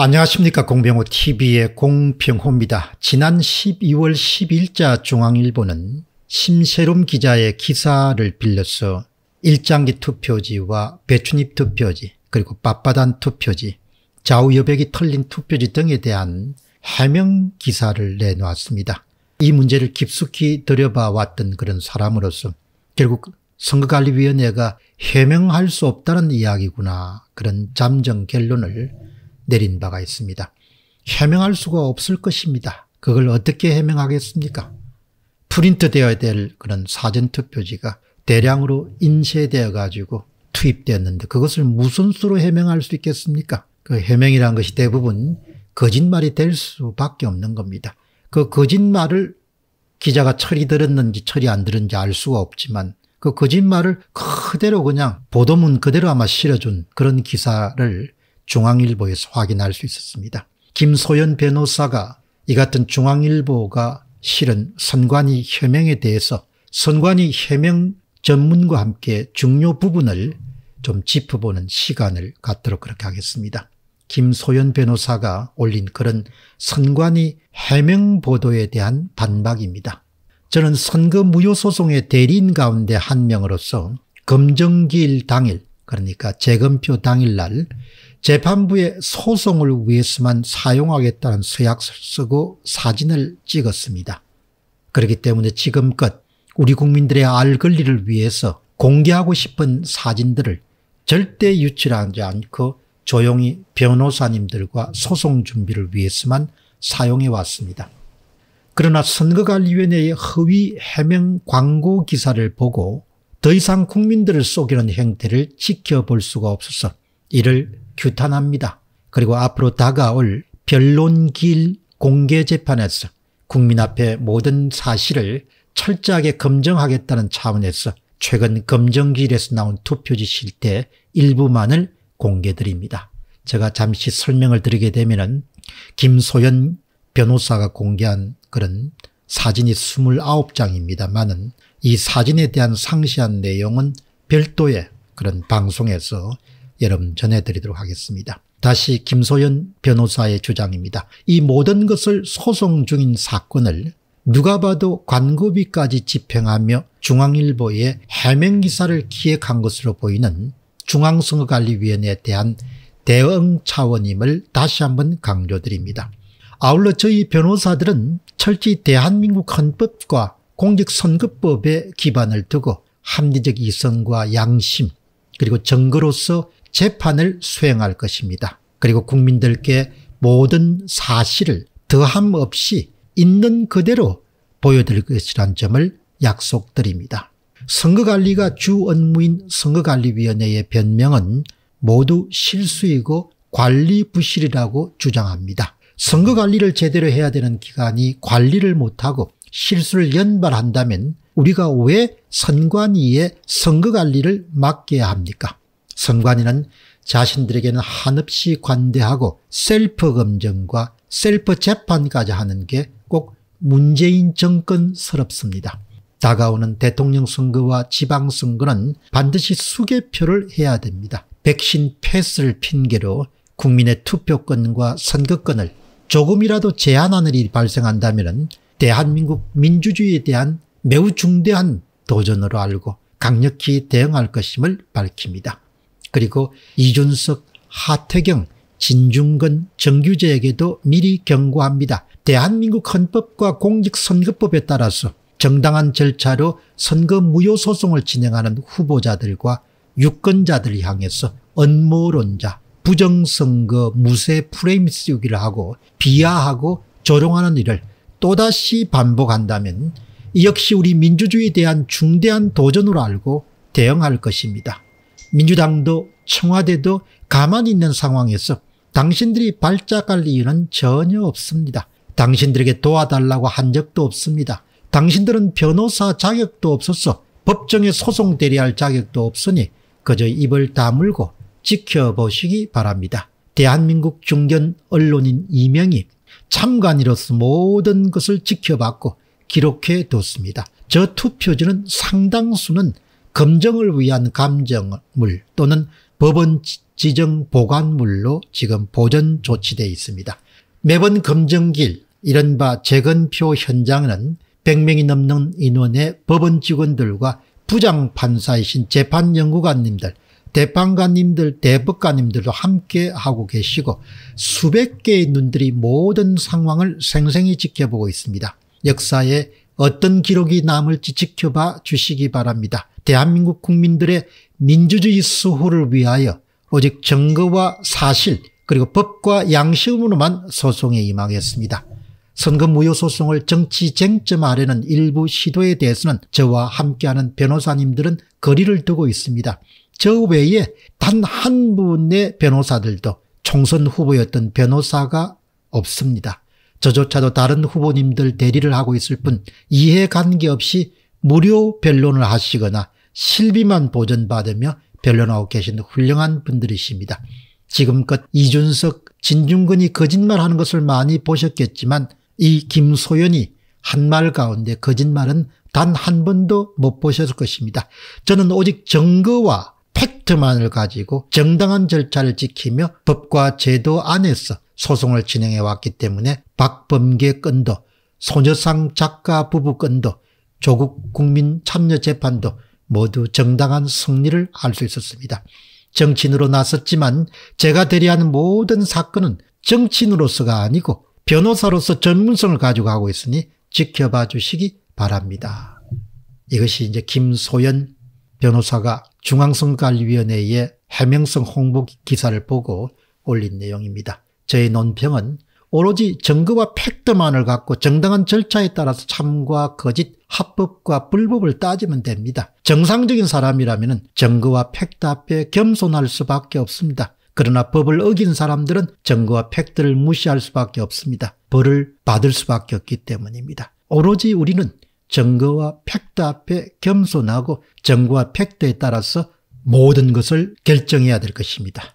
안녕하십니까 공병호TV의 공병호입니다. 지난 12월 10일자 중앙일보는 심세롬 기자의 기사를 빌려서 일장기 투표지와 배춘입 투표지 그리고 밥바단 투표지 좌우여백이 털린 투표지 등에 대한 해명 기사를 내놓았습니다. 이 문제를 깊숙이 들여봐 왔던 그런 사람으로서 결국 선거관리위원회가 해명할 수 없다는 이야기구나 그런 잠정 결론을 내린 바가 있습니다. 해명할 수가 없을 것입니다. 그걸 어떻게 해명하겠습니까? 프린트되어야 될 그런 사전투표지가 대량으로 인쇄되어 가지고 투입되었는데 그것을 무슨 수로 해명할 수 있겠습니까? 그 해명이란 것이 대부분 거짓말이 될 수밖에 없는 겁니다. 그 거짓말을 기자가 철이 들었는지 철이 안 들었는지 알 수가 없지만 그 거짓말을 그대로 그냥 보도문 그대로 아마 실어준 그런 기사를 중앙일보에서 확인할 수 있었습니다. 김소연 변호사가 이 같은 중앙일보가 실은 선관위 혐행에 대해서 선관위 혐행 전문과 함께 중요 부분을 좀 짚어보는 시간을 갖도록 그렇게 하겠습니다. 김소연 변호사가 올린 글은 선관위 해명 보도에 대한 반박입니다. 저는 선거 무효 소송의 대리인 가운데 한 명으로서 검정기일 당일 그러니까 재검표 당일날 재판부의 소송을 위해서만 사용하겠다는 서약을 쓰고 사진을 찍었습니다. 그렇기 때문에 지금껏 우리 국민들의 알 권리를 위해서 공개하고 싶은 사진들을 절대 유출하지 않고 조용히 변호사님들과 소송 준비를 위해서만 사용해 왔습니다. 그러나 선거관리위원회의 허위 해명 광고 기사를 보고 더 이상 국민들을 속이는 행태를 지켜볼 수가 없어서 이를 규탄합니다. 그리고 앞으로 다가올 변론길 공개재판에서 국민 앞에 모든 사실을 철저하게 검증하겠다는 차원에서 최근 검정기에서 나온 투표지 실태 일부만을 공개드립니다. 제가 잠시 설명을 드리게 되면 김소연 변호사가 공개한 그런 사진이 29장입니다만은 이 사진에 대한 상세한 내용은 별도의 그런 방송에서 여러분 전해드리도록 하겠습니다. 다시 김소연 변호사의 주장입니다. 이 모든 것을 소송 중인 사건을 누가 봐도 관고비까지 집행하며 중앙일보에 해명기사를 기획한 것으로 보이는 중앙선거관리위원회에 대한 대응 차원임을 다시 한번 강조드립니다. 아울러 저희 변호사들은 철저히 대한민국 헌법과 공직선거법에 기반을 두고 합리적 이성과 양심 그리고 증거로서 재판을 수행할 것입니다. 그리고 국민들께 모든 사실을 더함 없이 있는 그대로 보여드릴 것이란 점을 약속드립니다. 선거관리가 주 업무인 선거관리위원회의 변명은 모두 실수이고 관리 부실이라고 주장합니다. 선거관리를 제대로 해야 되는 기관이 관리를 못하고 실수를 연발한다면 우리가 왜 선관위의 선거관리를 맡겨야 합니까? 선관위는 자신들에게는 한없이 관대하고 셀프 검증과 셀프 재판까지 하는 게 꼭 문재인 정권스럽습니다. 다가오는 대통령 선거와 지방 선거는 반드시 수개표를 해야 됩니다. 백신 패스를 핑계로 국민의 투표권과 선거권을 조금이라도 제한하는 일이 발생한다면 대한민국 민주주의에 대한 매우 중대한 도전으로 알고 강력히 대응할 것임을 밝힙니다. 그리고 이준석, 하태경, 진중근, 정규재에게도 미리 경고합니다. 대한민국 헌법과 공직선거법에 따라서 정당한 절차로 선거 무효 소송을 진행하는 후보자들과 유권자들 향해서 언모론자, 부정선거 무쇠 프레임 씌기를 하고 비하하고 조롱하는 일을 또다시 반복한다면 이 역시 우리 민주주의에 대한 중대한 도전으로 알고 대응할 것입니다. 민주당도 청와대도 가만히 있는 상황에서 당신들이 발작할 이유는 전혀 없습니다. 당신들에게 도와달라고 한 적도 없습니다. 당신들은 변호사 자격도 없어서 법정에 소송 대리할 자격도 없으니 그저 입을 다물고 지켜보시기 바랍니다. 대한민국 중견 언론인 이명이 참관이로서 모든 것을 지켜봤고 기록해 뒀습니다. 저 투표지는 상당수는 검증을 위한 감정물 또는 법원 지정 보관물로 지금 보존 조치되어 있습니다. 매번 검증길 이른바 재건표 현장은 100명이 넘는 인원의 법원 직원들과 부장판사이신 재판연구관님들, 대판관님들, 대법관님들도 함께 하고 계시고 수백 개의 눈들이 모든 상황을 생생히 지켜보고 있습니다. 역사의 어떤 기록이 남을지 지켜봐 주시기 바랍니다. 대한민국 국민들의 민주주의 수호를 위하여 오직 증거와 사실 그리고 법과 양심으로만 소송에 임하겠습니다. 선거 무효 소송을 정치 쟁점화하는 일부 시도에 대해서는 저와 함께하는 변호사님들은 거리를 두고 있습니다. 저 외에 단 한 분의 변호사들도 총선 후보였던 변호사가 없습니다. 저조차도 다른 후보님들 대리를 하고 있을 뿐 이해관계 없이 무료 변론을 하시거나 실비만 보전받으며 변론하고 계신 훌륭한 분들이십니다. 지금껏 이준석, 진중근이 거짓말하는 것을 많이 보셨겠지만 이 김소연이 한 말 가운데 거짓말은 단 한 번도 못 보셨을 것입니다. 저는 오직 증거와 팩트만을 가지고 정당한 절차를 지키며 법과 제도 안에서 소송을 진행해 왔기 때문에 박범계 건도 소녀상 작가 부부 건도 조국 국민 참여 재판도 모두 정당한 승리를 알 수 있었습니다. 정치인으로 나섰지만 제가 대리하는 모든 사건은 정치인으로서가 아니고 변호사로서 전문성을 가지고 하고 있으니 지켜봐 주시기 바랍니다. 이것이 이제 김소연 변호사가 중앙선관리위원회의 해명성 홍보 기사를 보고 올린 내용입니다. 저의 논평은 오로지 증거와 팩트만을 갖고 정당한 절차에 따라서 참과 거짓, 합법과 불법을 따지면 됩니다. 정상적인 사람이라면 증거와 팩트 앞에 겸손할 수밖에 없습니다. 그러나 법을 어긴 사람들은 증거와 팩트를 무시할 수밖에 없습니다. 벌을 받을 수밖에 없기 때문입니다. 오로지 우리는 증거와 팩트 앞에 겸손하고 증거와 팩트에 따라서 모든 것을 결정해야 될 것입니다.